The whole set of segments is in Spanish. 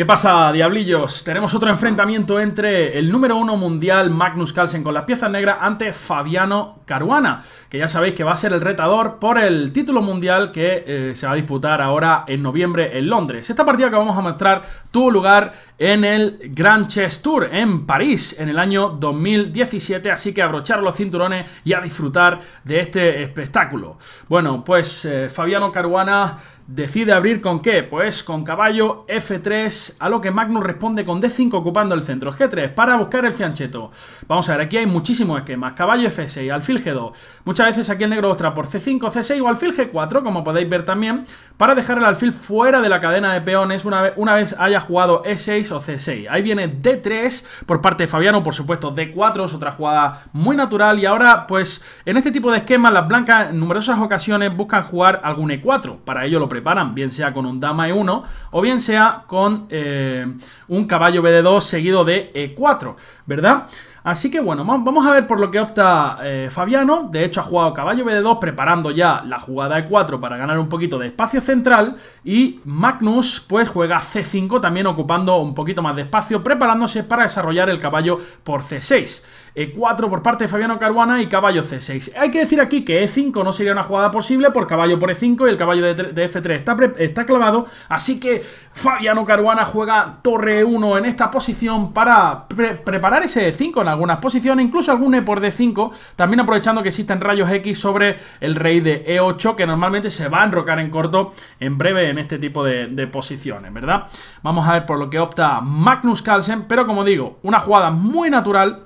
¿Qué pasa, diablillos? Tenemos otro enfrentamiento entre el número uno mundial Magnus Carlsen con las piezas negras ante Fabiano Caruana, que ya sabéis que va a ser el retador por el título mundial que eh, se va a disputar ahora en noviembre en Londres. Esta partida que vamos a mostrar tuvo lugar en el Grand Chess Tour en París en el año 2017, así que abrochar los cinturones y a disfrutar de este espectáculo. Bueno, pues eh, Fabiano Caruana decide abrir con qué? Pues con caballo F3, a lo que Magnus responde con D5 ocupando el centro. G3 para buscar el fiancheto. Vamos a ver, aquí hay muchísimos esquemas. Caballo F6, alfil g 2. Muchas veces aquí el negro otra por c5, c6 o alfil g4, como podéis ver también, para dejar el alfil fuera de la cadena de peones una vez, una vez haya jugado e6 o c6. Ahí viene d3 por parte de Fabiano, por supuesto, d4 es otra jugada muy natural y ahora pues en este tipo de esquemas las blancas en numerosas ocasiones buscan jugar algún e4, para ello lo preparan, bien sea con un dama e1 o bien sea con eh, un caballo bd2 seguido de e4, ¿verdad? Así que bueno, vamos a ver por lo que opta eh, Fabiano. De hecho, ha jugado caballo BD2 preparando ya la jugada E4 para ganar un poquito de espacio central. Y Magnus pues juega C5 también ocupando un poquito más de espacio, preparándose para desarrollar el caballo por C6. E4 eh, por parte de Fabiano Caruana y caballo C6. Hay que decir aquí que E5 no sería una jugada posible por caballo por E5 y el caballo de, F3 está, está, clavado, así que Fabiano Caruana juega torre 1 en esta posición para preparar ese E5 en algunas posiciones, incluso algún E por D5, también aprovechando que existen rayos X sobre el rey de E8 que normalmente se va a enrocar en corto en breve en este tipo de, de posiciones, ¿verdad? Vamos a ver por lo que opta Magnus Carlsen, pero como digo, una jugada muy natural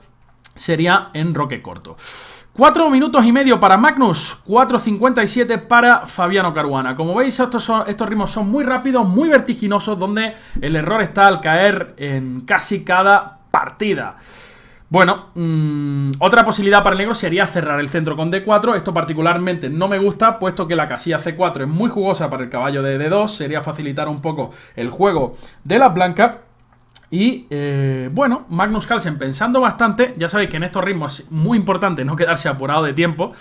sería en roque corto. 4 minutos y medio para Magnus, 4.57 para Fabiano Caruana. Como veis, estos, estos ritmos son muy rápidos, muy vertiginosos, donde el error está al caer en casi cada partida. Bueno, mm, otra posibilidad para el negro sería cerrar el centro con D4. Esto particularmente no me gusta, puesto que la casilla C4 es muy jugosa para el caballo de D2. Sería facilitar un poco el juego de las blancas. Y eh, bueno, Magnus Carlsen pensando bastante, ya sabéis que en estos ritmos es muy importante no quedarse apurado de tiempo.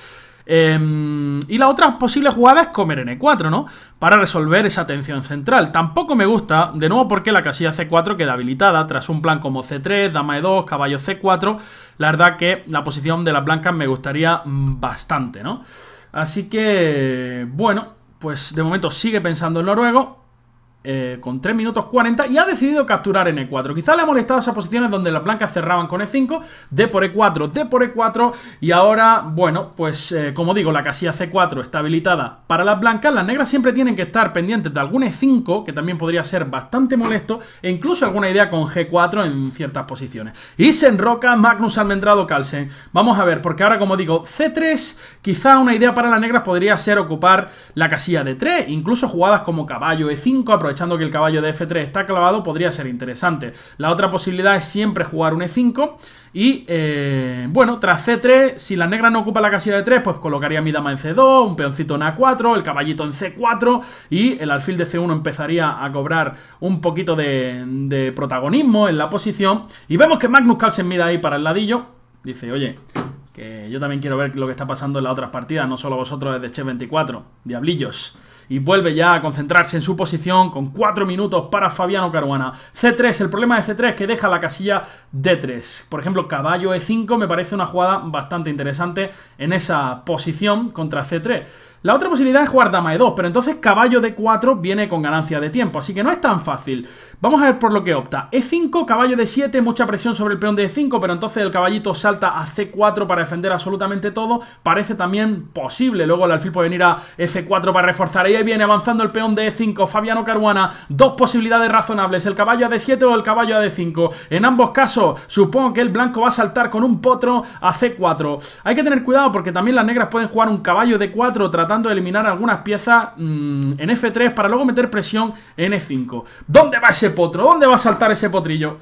Em, y la otra posible jugada es comer en e 4 ¿no? Para resolver esa tensión central. Tampoco me gusta, de nuevo porque la casilla C4 queda habilitada tras un plan como C3, dama E2, caballo C4. La verdad que la posición de las blancas me gustaría mm, bastante, ¿no? Así que, bueno, pues de momento sigue pensando el noruego. Eh, con 3 minutos 40 y ha decidido capturar en E4. Quizá le ha molestado esas posiciones donde las blancas cerraban con E5, D por E4, D por E4 y ahora, bueno, pues eh, como digo, la casilla C4 está habilitada para las blancas, las negras siempre tienen que estar pendientes de algún E5, que también podría ser bastante molesto, e incluso alguna idea con G4 en ciertas posiciones. Y se enroca Magnus Almendrado Carlsen. Vamos a ver, porque ahora como digo, C3, quizá una idea para las negras podría ser ocupar la casilla d 3, incluso jugadas como caballo E5, aprovechando echando que el caballo de F3 está clavado, podría ser interesante. La otra posibilidad es siempre jugar un E5 y, eh, bueno, tras C3, si la negra no ocupa la casilla de 3, pues colocaría mi dama en C2, un peoncito en A4, el caballito en C4 y el alfil de C1 empezaría a cobrar un poquito de, protagonismo en la posición. Y vemos que Magnus Carlsen mira ahí para el ladillo, dice, oye, que yo también quiero ver lo que está pasando en las otras partidas, no solo vosotros desde Chess 24, diablillos y vuelve ya a concentrarse en su posición con 4 minutos para Fabiano Caruana. C3, el problema de C3 es que deja la casilla D3. Por ejemplo, caballo E5 me parece una jugada bastante interesante en esa posición contra C3. La otra posibilidad es jugar dama e2, pero entonces caballo d4 viene con ganancia de tiempo, así que no es tan fácil. Vamos a ver por lo que opta. e5, caballo d7, mucha presión sobre el peón de e5, pero entonces el caballito salta a c4 para defender absolutamente todo. Parece también posible. Luego el alfil puede venir a f4 e para reforzar. Y ahí viene avanzando el peón de e5, Fabiano Caruana. Dos posibilidades razonables, el caballo a d7 o el caballo a d5. En ambos casos, supongo que el blanco va a saltar con un potro a c4. Hay que tener cuidado porque también las negras pueden jugar un caballo de 4 tratando eliminar algunas piezas mm, en F3 para luego meter presión en E5. ¿Dónde va ese potro? ¿Dónde va a saltar ese potrillo?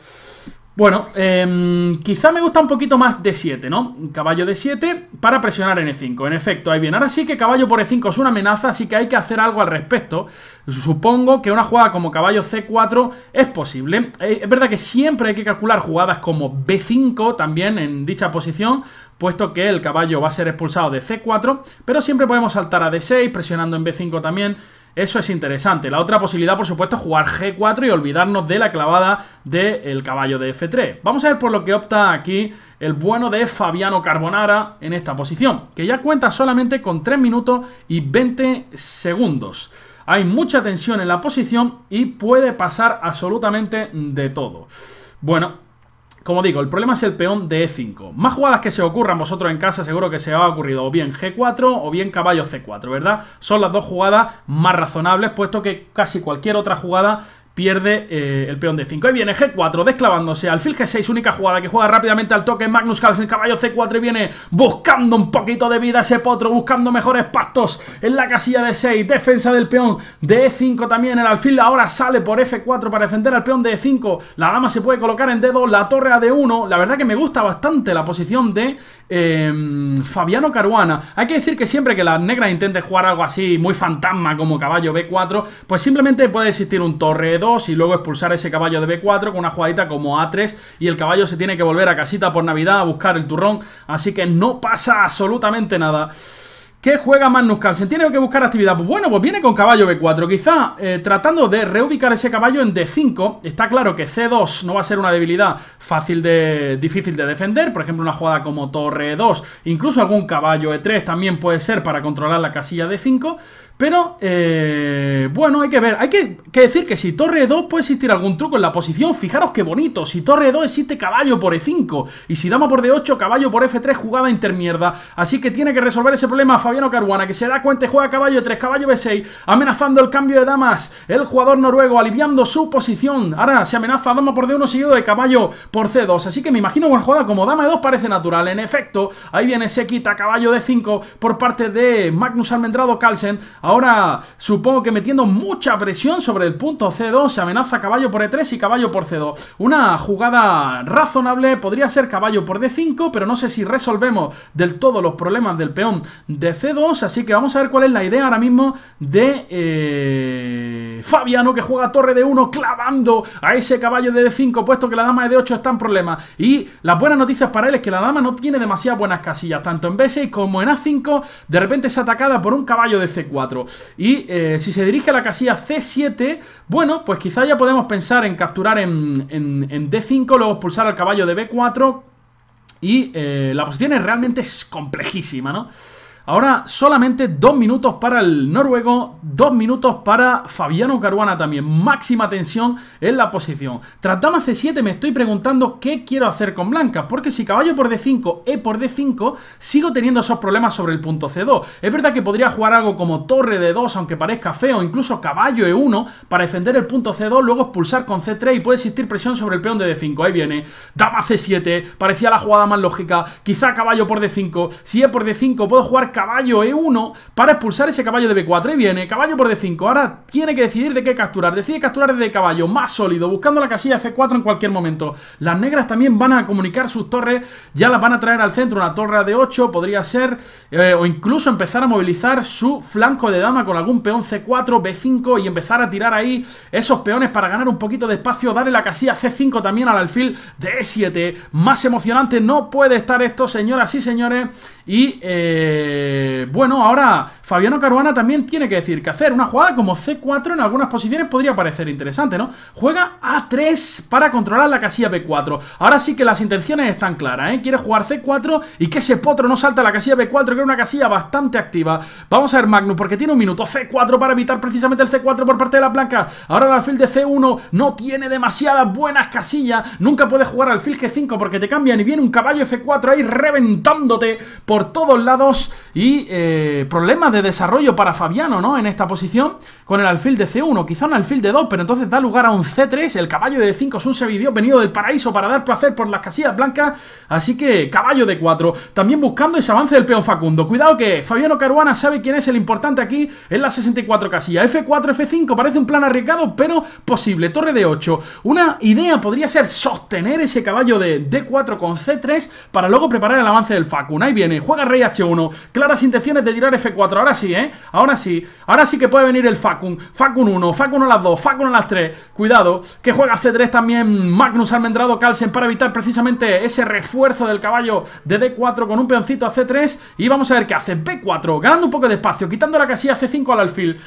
Bueno, em, quizá me gusta un poquito más de 7, ¿no? Caballo de 7 para presionar e 5 En efecto, ahí bien. Ahora sí que caballo por E5 es una amenaza, así que hay que hacer algo al respecto. Supongo que una jugada como caballo C4 es posible. Eh, es verdad que siempre hay que calcular jugadas como B5 también en dicha posición, puesto que el caballo va a ser expulsado de C4, pero siempre podemos saltar a D6 presionando en B5 también. Eso es interesante. La otra posibilidad, por supuesto, es jugar G4 y olvidarnos de la clavada del caballo de F3. Vamos a ver por lo que opta aquí el bueno de Fabiano Carbonara en esta posición, que ya cuenta solamente con 3 minutos y 20 segundos. Hay mucha tensión en la posición y puede pasar absolutamente de todo. Bueno, como digo, el problema es el peón de E5. Más jugadas que se ocurran vosotros en casa, seguro que se ha ocurrido o bien G4 o bien caballo C4, ¿verdad? Son las dos jugadas más razonables, puesto que casi cualquier otra jugada pierde eh, el peón de 5. Y viene G4, desclavándose. Alfil G6, única jugada que juega rápidamente al toque. Magnus el caballo C4 y viene buscando un poquito de vida ese potro, buscando mejores pastos en la casilla de 6. Defensa del peón de 5 e también. El alfil ahora sale por F4 para defender al peón de E5. La dama se puede colocar en d la torre a D1. La verdad que me gusta bastante la posición de em, Fabiano Caruana. Hay que decir que siempre que las negras intenten jugar algo así, muy fantasma como caballo B4, pues simplemente puede existir un torre y luego expulsar ese caballo de B4 con una jugadita como A3 y el caballo se tiene que volver a casita por Navidad a buscar el turrón, así que no pasa absolutamente nada. ¿Qué juega Magnus Carlsen? Tiene que buscar actividad. bueno, pues viene con caballo B4. Quizá eh, tratando de reubicar ese caballo en D5. Está claro que C2 no va a ser una debilidad fácil de, difícil de defender. Por ejemplo, una jugada como torre 2. Incluso algún caballo E3 también puede ser para controlar la casilla D5. Pero, eh, bueno, hay que ver. Hay que, decir que si torre 2 puede existir algún truco en la posición. Fijaros qué bonito. Si torre 2 existe caballo por E5. Y si dama por D8, caballo por F3, jugada intermierda. Así que tiene que resolver ese problema fácil. Fabiano Caruana, que se da cuenta y juega caballo 3, caballo B6, amenazando el cambio de damas, el jugador noruego aliviando su posición. Ahora se amenaza dama por D1 seguido de caballo por C2, así que me imagino una jugada como dama de 2 parece natural. En efecto, ahí viene, se quita caballo de 5 por parte de Magnus Almendrado Carlsen. Ahora supongo que metiendo mucha presión sobre el punto C2, se amenaza caballo por E3 y caballo por C2. Una jugada razonable, podría ser caballo por D5, pero no sé si resolvemos del todo los problemas del peón de C2, así que vamos a ver cuál es la idea ahora mismo de eh, Fabiano que juega torre de 1 clavando a ese caballo de D5 puesto que la dama de D8 está en problema. y las buenas noticias para él es que la dama no tiene demasiadas buenas casillas, tanto en B6 como en A5 de repente es atacada por un caballo de C4 y eh, si se dirige a la casilla C7, bueno, pues quizá ya podemos pensar en capturar en, D5, luego expulsar al caballo de B4 y eh, la posición es realmente complejísima, ¿no? Ahora solamente dos minutos para el noruego, dos minutos para Fabiano Caruana también. Máxima tensión en la posición. Tras dama c7 me estoy preguntando qué quiero hacer con Blanca, porque si caballo por d5, e por d5, sigo teniendo esos problemas sobre el punto c2. Es verdad que podría jugar algo como torre d 2, aunque parezca feo, incluso caballo e1 para defender el punto c2, luego expulsar con c3 y puede existir presión sobre el peón de d5. Ahí viene, dama c7, parecía la jugada más lógica, quizá caballo por d5, si e por d5 puedo jugar caballo E1 para expulsar ese caballo de B4. Y viene caballo por D5. Ahora tiene que decidir de qué capturar. Decide capturar desde caballo más sólido, buscando la casilla c 4 en cualquier momento. Las negras también van a comunicar sus torres. Ya las van a traer al centro. Una torre de 8 podría ser. Eh, o incluso empezar a movilizar su flanco de dama con algún peón C4, B5 y empezar a tirar ahí esos peones para ganar un poquito de espacio. Darle la casilla C5 también al alfil de E7. Más emocionante no puede estar esto, señoras y señores. Y... Eh, eh, bueno, ahora Fabiano Caruana también tiene que decir que hacer una jugada como C4 en algunas posiciones podría parecer interesante, ¿no? Juega A3 para controlar la casilla B4. Ahora sí que las intenciones están claras, ¿eh? Quiere jugar C4 y que ese potro no salta a la casilla B4, que era una casilla bastante activa. Vamos a ver Magnus, porque tiene un minuto C4 para evitar precisamente el C4 por parte de la blanca Ahora el alfil de C1 no tiene demasiadas buenas casillas. Nunca puedes jugar alfil G5 porque te cambian y viene un caballo F4 ahí reventándote por todos lados. Y eh, problemas de desarrollo para Fabiano, ¿no? En esta posición, con el alfil de C1, quizá un alfil de 2, pero entonces da lugar a un C3. El caballo de 5 es un venido del paraíso para dar placer por las casillas blancas. Así que caballo de 4. También buscando ese avance del peón Facundo. Cuidado que Fabiano Caruana sabe quién es el importante aquí en la 64 casilla F4, F5, parece un plan arriesgado, pero posible. Torre de 8. Una idea podría ser sostener ese caballo de D4 con C3 para luego preparar el avance del Facundo Ahí viene, juega rey H1 claras intenciones de tirar F4. Ahora sí, ¿eh? Ahora sí. Ahora sí que puede venir el Facun. Facun 1, Facun a las 2, Facun a las 3. Cuidado, que juega C3 también Magnus Almendrado Carlsen para evitar precisamente ese refuerzo del caballo de D4 con un peoncito a C3. Y vamos a ver qué hace. B4, ganando un poco de espacio, quitando la casilla C5 al alfil.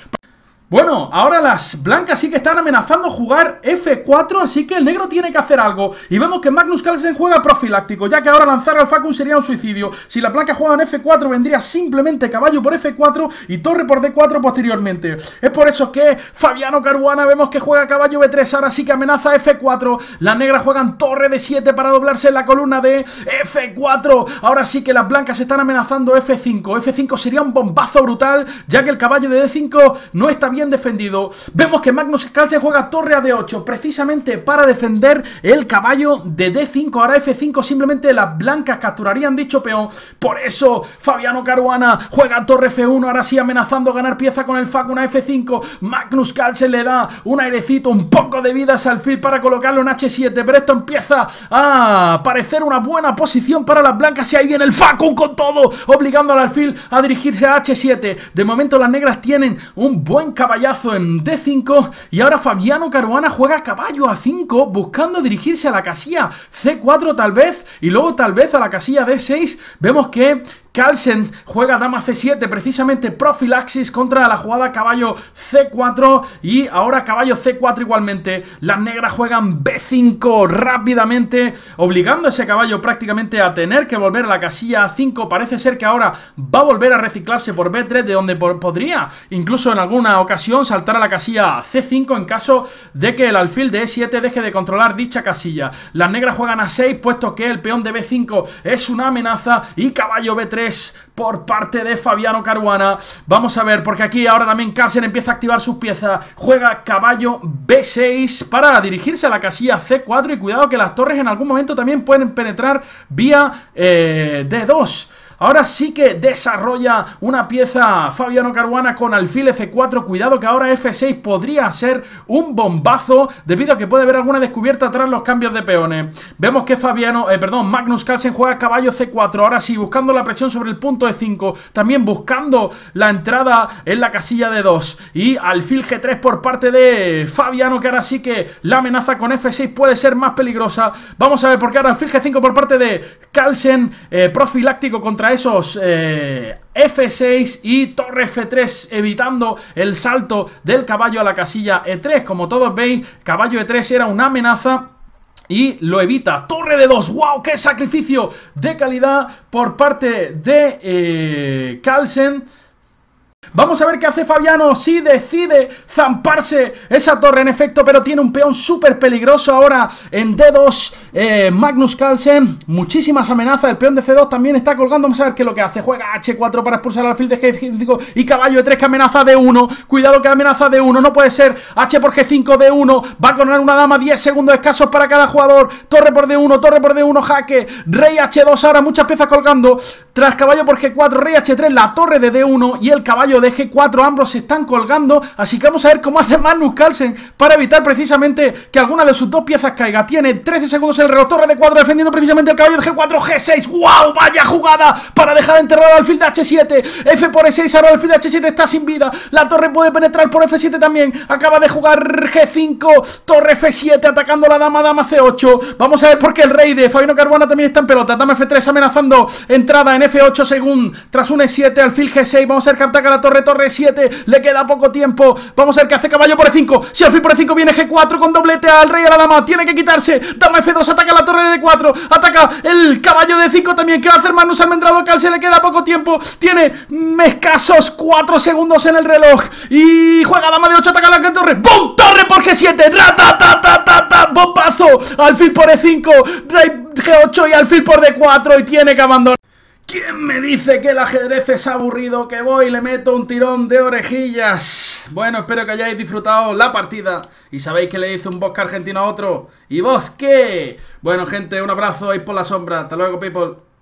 Bueno, ahora las blancas sí que están amenazando jugar F4, así que el negro tiene que hacer algo. Y vemos que Magnus Carlsen juega profiláctico, ya que ahora lanzar al Facun sería un suicidio. Si la blanca juega en F4, vendría simplemente caballo por F4 y torre por D4 posteriormente. Es por eso que Fabiano Caruana vemos que juega caballo B3, ahora sí que amenaza F4. Las negras juegan torre d 7 para doblarse en la columna de F4. Ahora sí que las blancas están amenazando F5. F5 sería un bombazo brutal, ya que el caballo de D5 no está bien defendido. Vemos que Magnus Carlsen juega torre a D8 precisamente para defender el caballo de D5. Ahora F5 simplemente las blancas capturarían dicho peón. Por eso Fabiano Caruana juega torre F1. Ahora sí amenazando ganar pieza con el Facuna F5. Magnus Carlsen le da un airecito, un poco de vida al alfil para colocarlo en H7. Pero esto empieza a parecer una buena posición para las blancas. Y ahí viene el Facun con todo, obligando al alfil a dirigirse a H7. De momento las negras tienen un buen caballo caballazo en D5 y ahora Fabiano Caruana juega caballo a 5 buscando dirigirse a la casilla C4 tal vez y luego tal vez a la casilla D6. Vemos que Carlsen juega dama c7, precisamente profilaxis contra la jugada caballo c4 y ahora caballo c4 igualmente. Las negras juegan b5 rápidamente, obligando a ese caballo prácticamente a tener que volver a la casilla a5. Parece ser que ahora va a volver a reciclarse por b3, de donde podría incluso en alguna ocasión saltar a la casilla c5 en caso de que el alfil de e7 deje de controlar dicha casilla. Las negras juegan a 6, puesto que el peón de b5 es una amenaza y caballo b3 por parte de Fabiano Caruana. Vamos a ver, porque aquí ahora también Carlsen empieza a activar sus piezas. Juega caballo B6 para dirigirse a la casilla C4 y cuidado que las torres en algún momento también pueden penetrar vía eh, D2. Ahora sí que desarrolla una pieza Fabiano Caruana con alfil F4. Cuidado que ahora F6 podría ser un bombazo debido a que puede haber alguna descubierta tras los cambios de peones. Vemos que Fabiano, eh, perdón, Magnus Carlsen juega caballo C4. Ahora sí, buscando la presión sobre el punto E5. También buscando la entrada en la casilla de 2. Y alfil G3 por parte de Fabiano que ahora sí que la amenaza con F6 puede ser más peligrosa. Vamos a ver por qué ahora alfil G5 por parte de Carlsen eh, profiláctico contra esos eh, F6 y torre F3 evitando el salto del caballo a la casilla E3. Como todos veis, caballo E3 era una amenaza y lo evita. Torre de 2. ¡Wow! ¡Qué sacrificio de calidad por parte de eh, Carlsen! Vamos a ver qué hace Fabiano. Si decide zamparse esa torre en efecto, pero tiene un peón súper peligroso ahora en D2. Eh, Magnus Carlsen, muchísimas amenazas. El peón de C2 también está colgando. Vamos a ver qué lo que hace. Juega H4 para expulsar al alfil de G5 y caballo de 3 que amenaza de 1. Cuidado que amenaza de 1. No puede ser. H por G5 d 1. Va a coronar una dama. 10 segundos escasos para cada jugador. Torre por D1, torre por D1, jaque. Rey H2 ahora, muchas piezas colgando. Tras caballo por G4, rey H3, la torre de D1 y el caballo de G4 ambos se están colgando, así que vamos a ver cómo hace Magnus Carlsen para evitar precisamente que alguna de sus dos piezas caiga. Tiene 13 segundos el reloj, torre de 4 defendiendo precisamente el caballo de G4, G6, wow, vaya jugada para dejar enterrado al fil de H7, F por E6, ahora el fil de H7 está sin vida, la torre puede penetrar por F7 también, acaba de jugar G5, torre F7 atacando la dama, dama C8, vamos a ver por qué el rey de Fabino Caruana también está en pelota, dama F3 amenazando entrada en F8 según tras un E7, al fil G6, vamos a ver que ataca la torre, torre 7. Le queda poco tiempo. Vamos a ver qué hace caballo por E5. Si al por E5 viene G4 con doblete al rey a la dama. Tiene que quitarse. Dama F2, ataca la torre de D4. Ataca el caballo de 5 también. ¿Qué va a hacer Magnus Almendrado? Cal se le queda poco tiempo. Tiene mm, escasos 4 segundos en el reloj. Y juega dama de 8, ataca la torre. ¡Bum! Torre por G7. ta ¡Bombazo! Al fin por E5. Rey G8 y al por D4. Y tiene que abandonar. ¿Quién me dice que el ajedrez es aburrido? Que voy y le meto un tirón de orejillas. Bueno, espero que hayáis disfrutado la partida. Y sabéis que le hice un bosque argentino a otro. ¿Y bosque. Bueno, gente, un abrazo. Y por la sombra. Hasta luego, people.